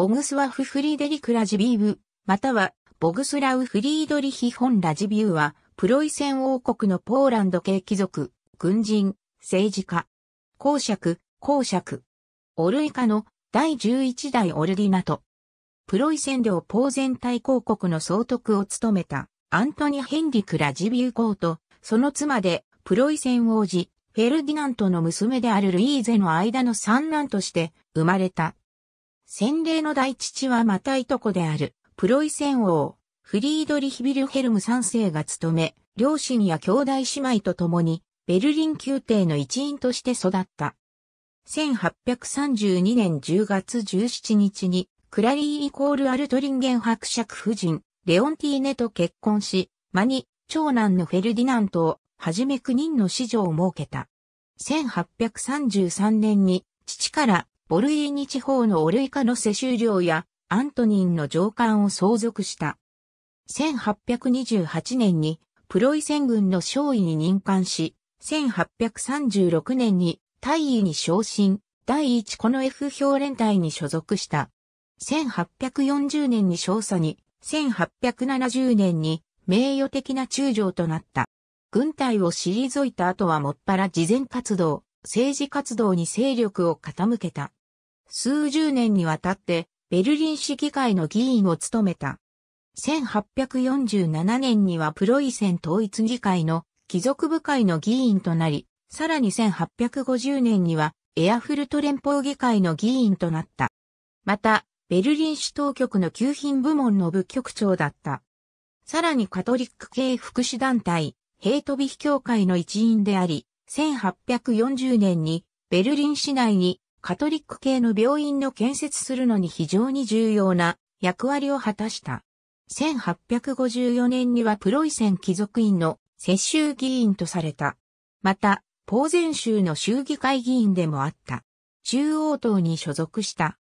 ボグスワフ・フリーデリク・ラジビーブ、または、ボグスラウ・フリードリヒ・ホン・ラジビウは、プロイセン王国のポーランド系貴族、軍人、政治家、公爵、公爵、オルイカの第11代オルディナト。プロイセン領ポーゼン大公国の総督を務めた、アントニ・ヘンリク・ラジビウ公と、その妻で、プロイセン王子、フェルディナントの娘であるルイーゼの間の三男として生まれた。洗礼の大父はまたいとこである、プロイセン王、フリードリヒビルヘルム3世が務め、両親や兄弟姉妹と共に、ベルリン宮廷の一員として育った。1832年10月17日に、クラリーイコールアルトリンゲン伯爵夫人、レオンティーネと結婚し、間に、長男のフェルディナントを、はじめ9人の子女を設けた。1833年に、父からボルイーニ地方のオルイカの世襲領やアントニンの上官を相続した。1828年にプロイセン軍の少尉に任官し、1836年に大尉に昇進、第一この F 評連隊に所属した。1840年に少佐に、1870年に名誉的な中将となった。軍隊を退いた後はもっぱら事前活動、政治活動に勢力を傾けた。数十年にわたってベルリン市議会の議員を務めた。1847年にはプロイセン統一議会の貴族部会の議員となり、さらに1850年にはエアフルト連邦議会の議員となった。また、ベルリン市当局の旧品部門の部局長だった。さらにカトリック系福祉団体、ヘイトビヒ協会の一員であり、1840年にベルリン市内にカトリック系の病院の建設するのに非常に重要な役割を果たした。1854年にはプロイセン貴族院の接襲議員とされた。また、ポーゼン州の州議会議員でもあった。中央党に所属した。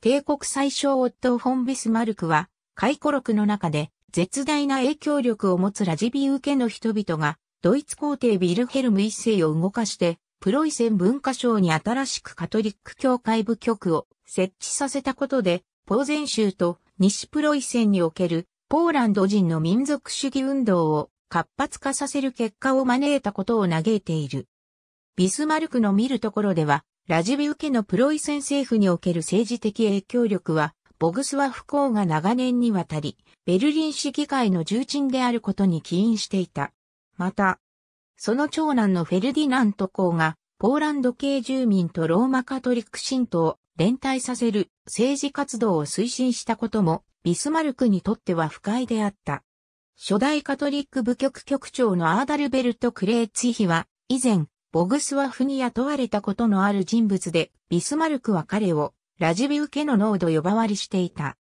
帝国最小オットフォン・ビスマルクは、回顧録の中で、絶大な影響力を持つラジビウ家の人々が、ドイツ皇帝ビルヘルム一世を動かして、プロイセン文化省に新しくカトリック教会部局を設置させたことで、ポーゼン州と西プロイセンにおけるポーランド人の民族主義運動を活発化させる結果を招いたことを嘆いている。ビスマルクの見るところでは、ラジビウ家のプロイセン政府における政治的影響力は、ボグスワフ公が長年にわたり、ベルリン市議会の重鎮であることに起因していた。また、その長男のフェルディナント公が、ポーランド系住民とローマカトリック信徒を連帯させる政治活動を推進したことも、ビスマルクにとっては不快であった。初代カトリック部局局長のアーダルベルト・クレーツヒは、以前、ボグスワフに雇われたことのある人物で、ビスマルクは彼を、ラジビウ家の濃度呼ばわりしていた。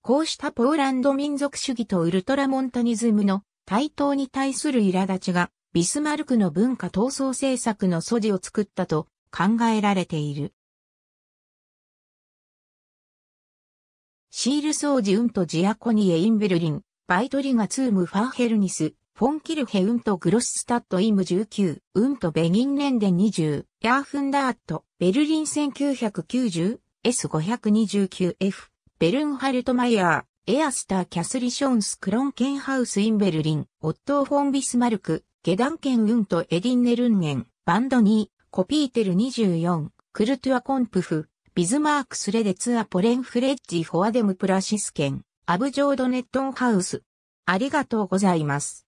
こうしたポーランド民族主義とウルトラモンタニズムの対等に対する苛立ちがビスマルクの文化闘争政策の素地を作ったと考えられている。シールソージウントジアコニエインベルリン、バイトリガツームファーヘルニス、フォンキルヘウントグロススタットイム19、ウントベギンレンデン20、ヤーフンダーット、ベルリン1990、S529F、ベルンハルトマイヤー、エアスター・キャスリションス・クロンケンハウス・インベルリン、オットー・フォン・ビスマルク、下段圏運とエディンネルンゲン、バンド2、コピーテル24、クルトゥアコンプフ、ビズマークスレデツアポレンフレッジフォアデムプラシスケン、アブジョードネットンハウス。ありがとうございます。